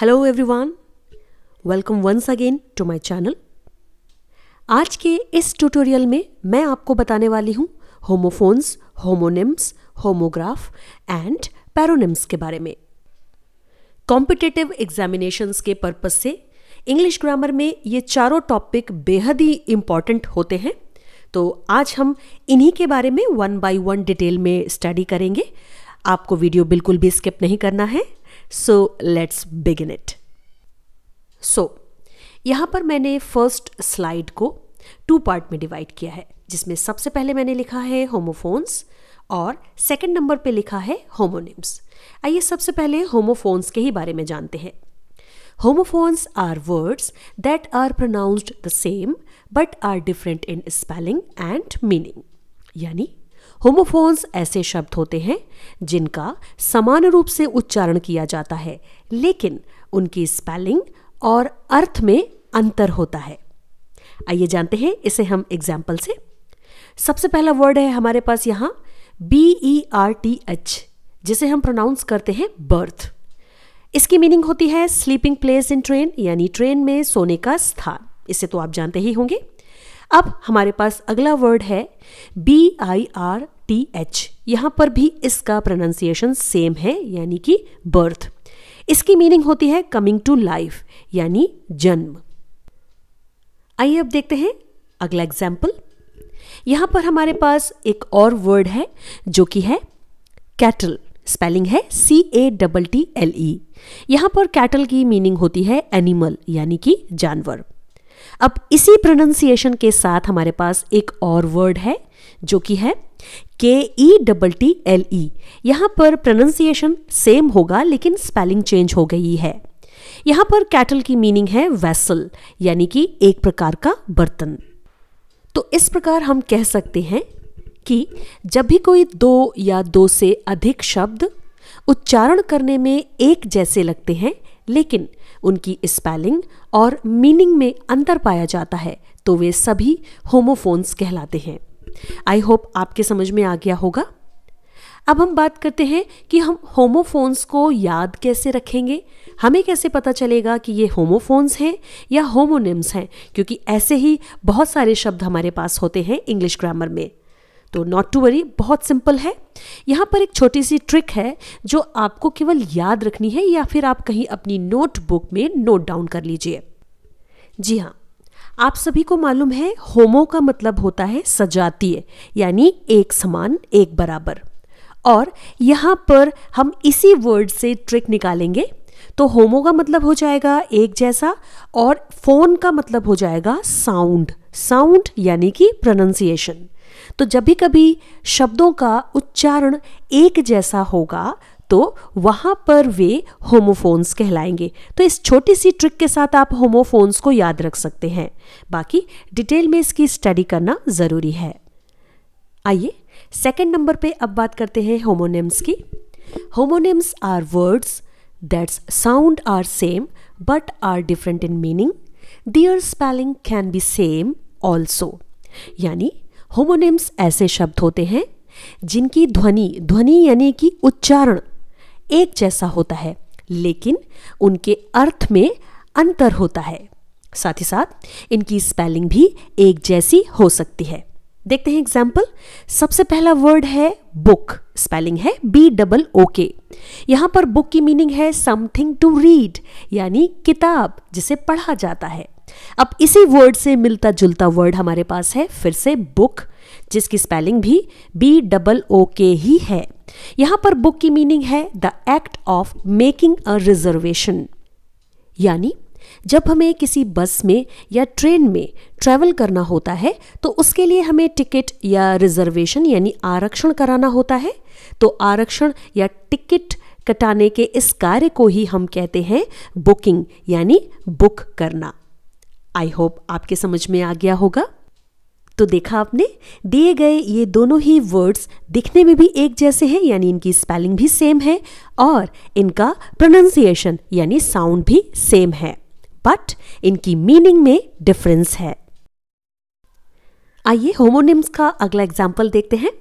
Hello everyone welcome once again to my channel आज के इस ट्यूटोरियल में मैं आपको बताने वाली हूँ homophones homonyms homograph and paronyms के बारे में कॉम्पिटिटिव एग्जामिनेशंस के पर्पस से इंग्लिश ग्रामर में ये चारों टॉपिक बेहद ही इम्पॉर्टेंट होते हैं तो आज हम इन्हीं के बारे में वन बाय वन डिटेल में स्टडी करेंगे आपको वीडियो बिल्कुल भी स्किप नहीं करना है so let's begin it so यहाँ पर मैंने फर्स्ट स्लाइड को टू पार्ट में डिवाइड किया है जिसमें सबसे पहले मैंने लिखा है होमोफोन्स और सेकंड नंबर पे लिखा है होमोनिम्स आइए सबसे पहले होमोफोन्स के ही बारे में जानते हैं homophones are words that are pronounced the same but are different in spelling and meaning यानी होमोफोन्स ऐसे शब्द होते हैं जिनका समान रूप से उच्चारण किया जाता है लेकिन उनकी स्पेलिंग और अर्थ में अंतर होता है आइए जानते हैं इसे हम एग्जाम्पल से सबसे पहला वर्ड है हमारे पास यहाँ B E R T H जिसे हम प्रोनाउंस करते हैं बर्थ इसकी मीनिंग होती है स्लीपिंग प्लेस इन ट्रेन यानी ट्रेन में सोने का स्थान इसे तो आप जानते ही होंगे अब हमारे पास अगला वर्ड है B I R T H यहाँ पर भी इसका प्रोनाउंसिएशन सेम है यानी कि बर्थ इसकी मीनिंग होती है कमिंग टू लाइफ यानी जन्म आइए अब देखते हैं अगला एग्जाम्पल यहां पर हमारे पास एक और वर्ड है जो कि है कैटल स्पेलिंग है C A double T L E यहां पर कैटल की मीनिंग होती है एनिमल यानी कि जानवर अब इसी प्रोनाउंसिएशन के साथ हमारे पास एक और वर्ड है जो कि है K E double T L E यहाँ पर प्रोनाउंसिएशन सेम होगा लेकिन स्पेलिंग चेंज हो गई है यहाँ पर कैटल की मीनिंग है वेसल यानी कि एक प्रकार का बर्तन तो इस प्रकार हम कह सकते हैं कि जब भी कोई दो या दो से अधिक शब्द उच्चारण करने में एक जैसे लगते हैं लेकिन उनकी स्पेलिंग और मीनिंग में अंतर पाया जाता है तो वे सभी होमोफोन्स कहलाते हैं आई होप आपके समझ में आ गया होगा अब हम बात करते हैं कि हम होमोफोन्स को याद कैसे रखेंगे हमें कैसे पता चलेगा कि ये होमोफोन्स हैं या होमोनिम्स हैं क्योंकि ऐसे ही बहुत सारे शब्द हमारे पास होते हैं इंग्लिश ग्रामर में तो नॉट टू वरी बहुत सिंपल है यहाँ पर एक छोटी सी ट्रिक है जो आपको केवल याद रखनी है या फिर आप कहीं अपनी नोटबुक में नोट डाउन कर लीजिए जी हाँ आप सभी को मालूम है होमो का मतलब होता है सजातीय यानी एक समान एक बराबर और यहाँ पर हम इसी वर्ड से ट्रिक निकालेंगे तो होमो का मतलब हो जाएगा एक जैसा और फोन का मतलब हो जाएगा साउंड साउंड यानी कि प्रोनाउंसिएशन तो जब भी कभी शब्दों का उच्चारण एक जैसा होगा तो वहाँ पर वे होमोफोन्स कहलाएंगे तो इस छोटी सी ट्रिक के साथ आप होमोफोन्स को याद रख सकते हैं बाकी डिटेल में इसकी स्टडी करना ज़रूरी है आइए सेकेंड नंबर पे अब बात करते हैं होमोनिम्स की homonyms are words that's sound are same but are different in meaning their spelling can be same also यानी होमोनिम्स ऐसे शब्द होते हैं जिनकी ध्वनि ध्वनि यानी कि उच्चारण एक जैसा होता है लेकिन उनके अर्थ में अंतर होता है साथ ही साथ इनकी स्पेलिंग भी एक जैसी हो सकती है देखते हैं एग्जाम्पल सबसे पहला वर्ड है बुक स्पेलिंग है बी डबल ओ के यहां पर बुक की मीनिंग है समथिंग टू रीड यानी किताब जिसे पढ़ा जाता है अब इसी वर्ड से मिलता जुलता वर्ड हमारे पास है फिर से बुक जिसकी स्पेलिंग भी बी डबल ओ के ही है यहां पर बुक की मीनिंग है the act of making a reservation यानी जब हमें किसी बस में या ट्रेन में ट्रेवल करना होता है तो उसके लिए हमें टिकट या रिजर्वेशन यानी आरक्षण कराना होता है तो आरक्षण या टिकट कटाने के इस कार्य को ही हम कहते हैं बुकिंग यानी बुक करना आई होप आपके समझ में आ गया होगा तो देखा आपने दिए गए ये दोनों ही वर्ड्स दिखने में भी एक जैसे हैं यानी इनकी स्पेलिंग भी सेम है और इनका प्रोनाउंसिएशन यानी साउंड भी सेम है बट इनकी मीनिंग में डिफरेंस है आइए होमोनिम्स का अगला एग्जाम्पल देखते हैं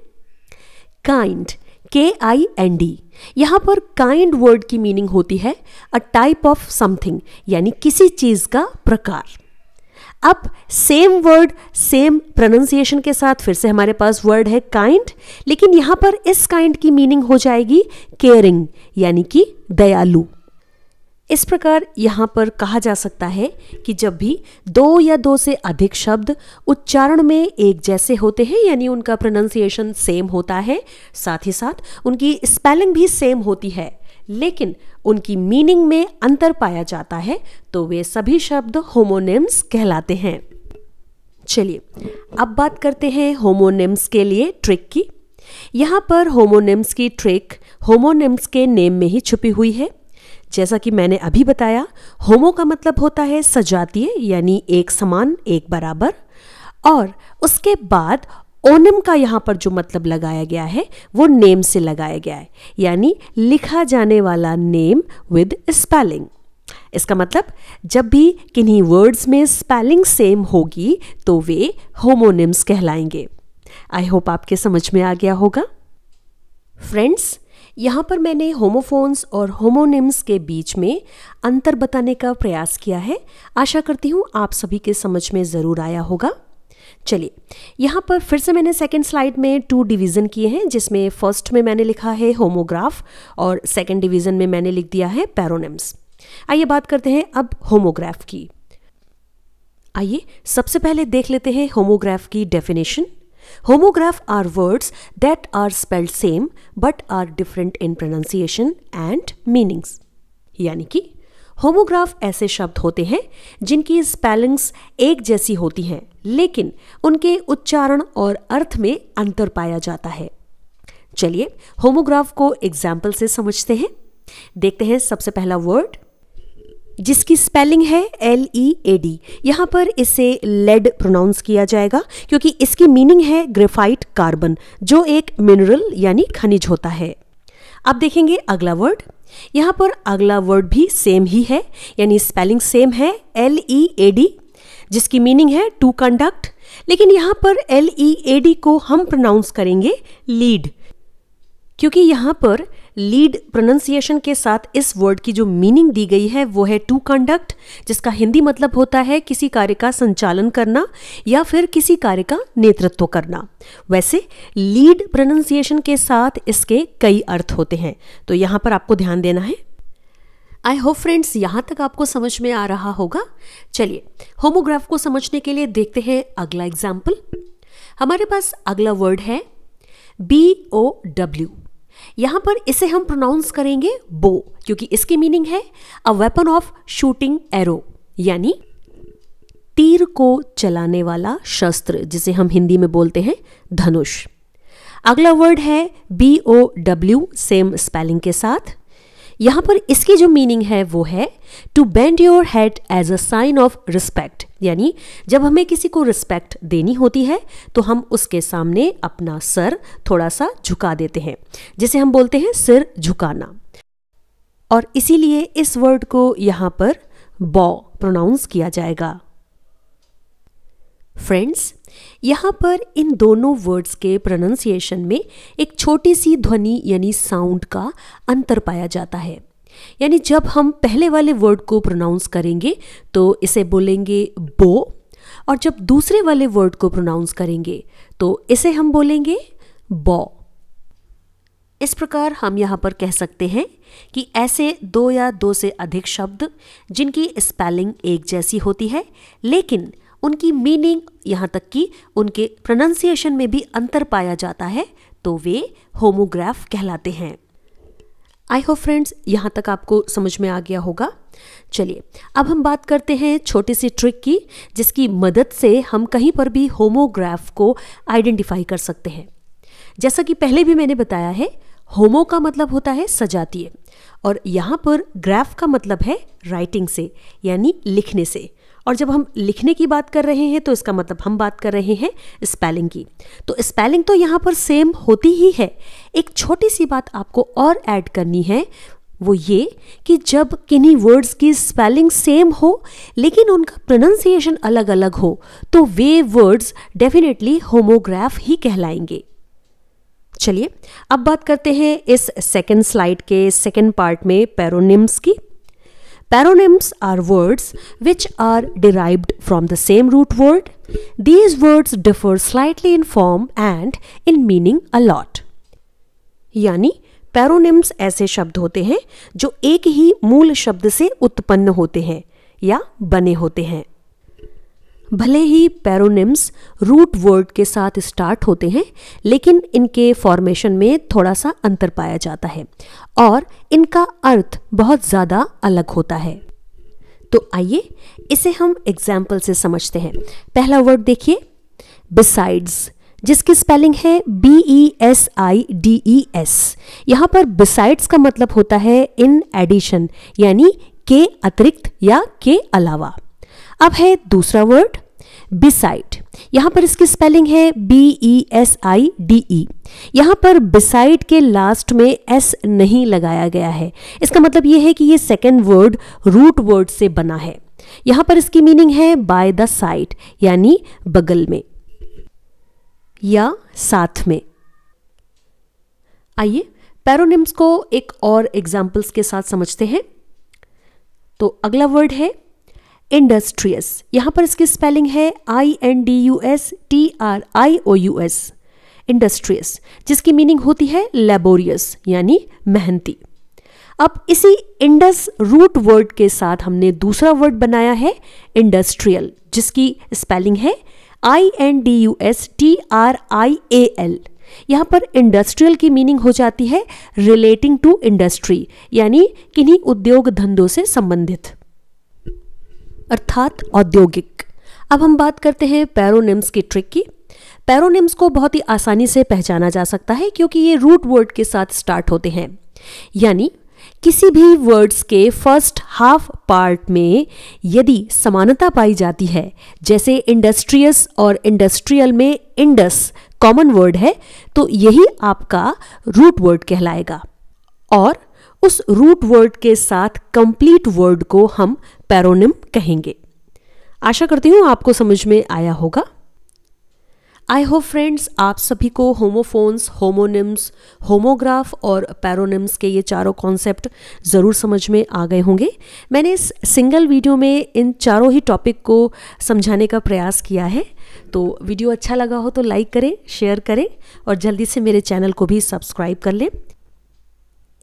काइंड के आई एन डी यहां पर काइंड वर्ड की मीनिंग होती है अ टाइप ऑफ समथिंग यानी किसी चीज़ का प्रकार अब सेम वर्ड सेम प्रोनाउंसिएशन के साथ फिर से हमारे पास वर्ड है काइंड लेकिन यहां पर इस काइंड की मीनिंग हो जाएगी केयरिंग यानी कि दयालु इस प्रकार यहां पर कहा जा सकता है कि जब भी दो या दो से अधिक शब्द उच्चारण में एक जैसे होते हैं यानी उनका प्रोनाउंसिएशन सेम होता है साथ ही साथ उनकी स्पेलिंग भी सेम होती है लेकिन उनकी मीनिंग में अंतर पाया जाता है तो वे सभी शब्द होमोनिम्स कहलाते हैं चलिए अब बात करते हैं होमोनिम्स के लिए ट्रिक की यहाँ पर होमोनिम्स की ट्रिक होमोनिम्स के नेम में ही छुपी हुई है जैसा कि मैंने अभी बताया होमो का मतलब होता है सजातीय यानी एक समान एक बराबर और उसके बाद ओनम का यहाँ पर जो मतलब लगाया गया है वो नेम से लगाया गया है यानी लिखा जाने वाला नेम विद स्पेलिंग इसका मतलब जब भी किन्हीं वर्ड्स में स्पेलिंग सेम होगी तो वे होमोनिम्स कहलाएंगे आई होप आपके समझ में आ गया होगा फ्रेंड्स यहाँ पर मैंने होमोफोन्स और होमोनिम्स के बीच में अंतर बताने का प्रयास किया है आशा करती हूँ आप सभी के समझ में ज़रूर आया होगा चलिए यहाँ पर फिर से मैंने सेकेंड स्लाइड में टू डिवीज़न किए हैं जिसमें फर्स्ट में मैंने लिखा है होमोग्राफ और सेकेंड डिवीज़न में मैंने लिख दिया है पैरोनिम्स आइए बात करते हैं अब होमोग्राफ की आइए सबसे पहले देख लेते हैं होमोग्राफ की definition homograph are words that are spelled same but are different in pronunciation and meanings यानी कि होमोग्राफ ऐसे शब्द होते हैं जिनकी स्पेलिंग्स एक जैसी होती हैं लेकिन उनके उच्चारण और अर्थ में अंतर पाया जाता है चलिए होमोग्राफ को एग्जाम्पल से समझते हैं देखते हैं सबसे पहला वर्ड जिसकी स्पेलिंग है एल ई ए डी यहां पर इसे लेड प्रोनाउंस किया जाएगा क्योंकि इसकी मीनिंग है ग्रेफाइट कार्बन जो एक मिनरल यानी खनिज होता है अब देखेंगे अगला वर्ड यहां पर अगला वर्ड भी सेम ही है यानी स्पेलिंग सेम है एल ई ए डी जिसकी मीनिंग है टू कंडक्ट लेकिन यहां पर एल ई ए डी को हम प्रोनाउंस करेंगे लीड क्योंकि यहां पर लीड प्रोनाउंसिएशन के साथ इस वर्ड की जो मीनिंग दी गई है वो है टू कंडक्ट जिसका हिंदी मतलब होता है किसी कार्य का संचालन करना या फिर किसी कार्य का नेतृत्व करना वैसे लीड प्रोनाउंसिएशन के साथ इसके कई अर्थ होते हैं तो यहां पर आपको ध्यान देना है आई होप फ्रेंड्स यहाँ तक आपको समझ में आ रहा होगा चलिए होमोग्राफ को समझने के लिए देखते हैं अगला एग्जाम्पल हमारे पास अगला वर्ड है बी ओ डब्ल्यू यहाँ पर इसे हम प्रोनाउंस करेंगे बो क्योंकि इसकी मीनिंग है a weapon of shooting arrow यानी तीर को चलाने वाला शस्त्र जिसे हम हिंदी में बोलते हैं धनुष अगला वर्ड है B O W same spelling के साथ यहाँ पर इसकी जो मीनिंग है वो है to bend your head as a sign of respect यानी जब हमें किसी को रिस्पेक्ट देनी होती है तो हम उसके सामने अपना सर थोड़ा सा झुका देते हैं जिसे हम बोलते हैं सिर झुकाना और इसीलिए इस वर्ड को यहाँ पर बॉ प्रोनाउंस किया जाएगा फ्रेंड्स यहाँ पर इन दोनों वर्ड्स के प्रोनाउंसिएशन में एक छोटी सी ध्वनि यानी साउंड का अंतर पाया जाता है यानी जब हम पहले वाले वर्ड को प्रोनाउंस करेंगे तो इसे बोलेंगे बो और जब दूसरे वाले वर्ड को प्रोनाउंस करेंगे तो इसे हम बोलेंगे बॉ इस प्रकार हम यहाँ पर कह सकते हैं कि ऐसे दो या दो से अधिक शब्द जिनकी स्पेलिंग एक जैसी होती है लेकिन उनकी मीनिंग यहाँ तक कि उनके प्रोनाउंसिएशन में भी अंतर पाया जाता है तो वे होमोग्राफ कहलाते हैं आई होप फ्रेंड्स यहाँ तक आपको समझ में आ गया होगा चलिए अब हम बात करते हैं छोटी सी ट्रिक की जिसकी मदद से हम कहीं पर भी होमोग्राफ को आइडेंटिफाई कर सकते हैं जैसा कि पहले भी मैंने बताया है होमो का मतलब होता है सजातीय और यहाँ पर ग्राफ का मतलब है राइटिंग से यानी लिखने से और जब हम लिखने की बात कर रहे हैं तो इसका मतलब हम बात कर रहे हैं स्पेलिंग की तो स्पेलिंग तो यहाँ पर सेम होती ही है एक छोटी सी बात आपको और ऐड करनी है वो ये कि जब किन्हीं वर्ड्स की स्पेलिंग सेम हो लेकिन उनका प्रोनाउंसिएशन अलग अलग हो तो वे वर्ड्स डेफिनेटली होमोग्राफ ही कहलाएंगे चलिए अब बात करते हैं इस सेकेंड स्लाइड के सेकेंड पार्ट में पैरोनिम्स की Paronyms are words which are derived from the same root word. These words differ slightly in form and in meaning a lot. यानी पैरोनिम्स ऐसे शब्द होते हैं जो एक ही मूल शब्द से उत्पन्न होते हैं या बने होते हैं भले ही पैरोनिम्स रूट वर्ड के साथ स्टार्ट होते हैं लेकिन इनके फॉर्मेशन में थोड़ा सा अंतर पाया जाता है और इनका अर्थ बहुत ज़्यादा अलग होता है तो आइए इसे हम एग्जाम्पल से समझते हैं पहला वर्ड देखिए बिसाइड्स जिसकी स्पेलिंग है B E S I D E S यहाँ पर बिसाइड्स का मतलब होता है इन एडिशन यानी के अतिरिक्त या के अलावा अब है दूसरा वर्ड बिसाइड यहां पर इसकी स्पेलिंग है B E S I D E यहां पर बिसाइड के लास्ट में एस नहीं लगाया गया है इसका मतलब यह है कि यह सेकेंड वर्ड रूट वर्ड से बना है यहां पर इसकी मीनिंग है बाय द साइड यानी बगल में या साथ में आइए पैरोनिम्स को एक और एग्जाम्पल्स के साथ समझते हैं तो अगला वर्ड है इंडस्ट्रियस यहां पर इसकी स्पेलिंग है I N D U S T R I O U S industrious जिसकी मीनिंग होती है लेबोरियस यानी मेहनती अब इसी इंडस रूट वर्ड के साथ हमने दूसरा वर्ड बनाया है इंडस्ट्रियल जिसकी स्पेलिंग है I N D U S T R I A L यहां पर इंडस्ट्रियल की मीनिंग हो जाती है रिलेटिंग टू इंडस्ट्री यानी किन्हीं उद्योग धंधों से संबंधित अर्थात औद्योगिक अब हम बात करते हैं पैरोनिम्स की ट्रिक की पैरोनिम्स को बहुत ही आसानी से पहचाना जा सकता है क्योंकि ये रूट वर्ड के साथ स्टार्ट होते हैं यानी किसी भी वर्ड्स के फर्स्ट हाफ पार्ट में यदि समानता पाई जाती है जैसे इंडस्ट्रियस और इंडस्ट्रियल में इंडस कॉमन वर्ड है तो यही आपका रूट वर्ड कहलाएगा और उस रूट वर्ड के साथ कंप्लीट वर्ड को हम पैरोनिम कहेंगे आशा करती हूँ आपको समझ में आया होगा आई होप फ्रेंड्स आप सभी को होमोफोन्स होमोनिम्स होमोग्राफ और पैरोनिम्स के ये चारों कॉन्सेप्ट ज़रूर समझ में आ गए होंगे मैंने इस सिंगल वीडियो में इन चारों ही टॉपिक को समझाने का प्रयास किया है तो वीडियो अच्छा लगा हो तो लाइक करें शेयर करें और जल्दी से मेरे चैनल को भी सब्सक्राइब कर लें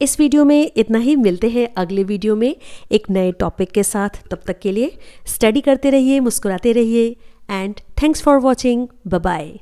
इस वीडियो में इतना ही मिलते हैं अगले वीडियो में एक नए टॉपिक के साथ तब तक के लिए स्टडी करते रहिए मुस्कुराते रहिए and thanks for watching bye